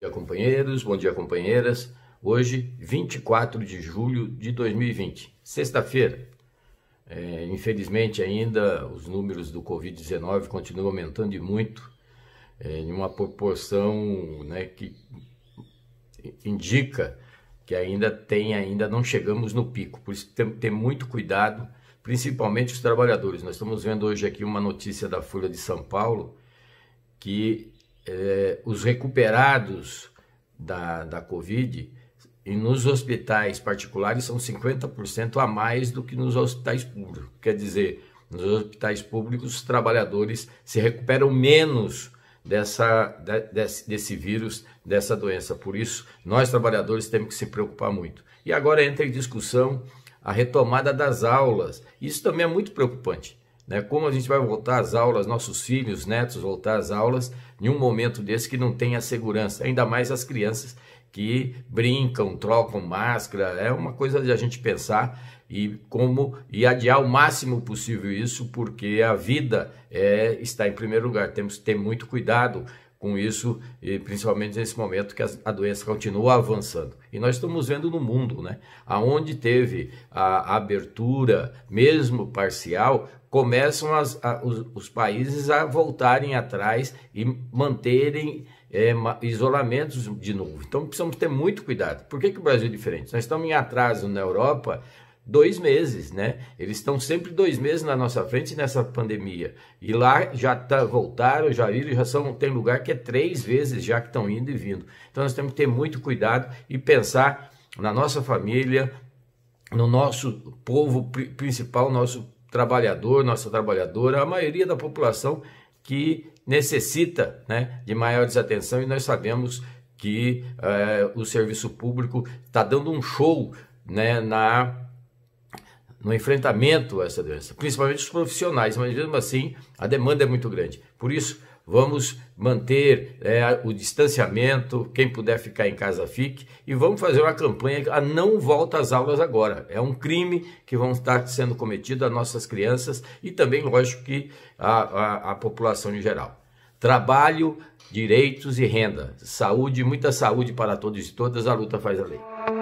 dia, companheiros, bom dia, companheiras. Hoje, 24 de julho de 2020, sexta-feira. É, infelizmente, ainda os números do Covid-19 continuam aumentando e muito, é, em uma proporção né, que indica que ainda tem, ainda não chegamos no pico. Por isso, temos que ter muito cuidado, principalmente os trabalhadores. Nós estamos vendo hoje aqui uma notícia da Folha de São Paulo que eh, os recuperados da, da Covid e nos hospitais particulares são 50% a mais do que nos hospitais públicos. Quer dizer, nos hospitais públicos, os trabalhadores se recuperam menos dessa, desse, desse vírus, dessa doença. Por isso, nós trabalhadores temos que se preocupar muito. E agora entra em discussão a retomada das aulas. Isso também é muito preocupante. Né? Como a gente vai voltar às aulas, nossos filhos, netos voltar às aulas, em um momento desse que não tem a segurança, ainda mais as crianças que brincam, trocam máscara, é uma coisa de a gente pensar e como e adiar o máximo possível isso, porque a vida é, está em primeiro lugar. Temos que ter muito cuidado com isso, e principalmente nesse momento que a doença continua avançando. E nós estamos vendo no mundo, né? Aonde teve a abertura, mesmo parcial, começam as, a, os, os, países a voltarem atrás e manterem é, isolamentos de novo. Então precisamos ter muito cuidado. Por que, que o Brasil é diferente? Nós estamos em atraso na Europa dois meses, né? Eles estão sempre dois meses na nossa frente nessa pandemia. E lá já tá, voltaram, já viram, já são, tem lugar que é três vezes já que estão indo e vindo. Então nós temos que ter muito cuidado e pensar na nossa família, no nosso povo principal, nosso trabalhador, nossa trabalhadora, a maioria da população que necessita né, de maior desatenção e nós sabemos que é, o serviço público está dando um show né, na, no enfrentamento a essa doença, principalmente os profissionais, mas mesmo assim a demanda é muito grande. Por isso, vamos manter é, o distanciamento, quem puder ficar em casa fique, e vamos fazer uma campanha a não volta às aulas agora. É um crime que vão estar sendo cometido às nossas crianças e também, lógico, que a, a, a população em geral. Trabalho, direitos e renda. Saúde, muita saúde para todos e todas, a luta faz a lei.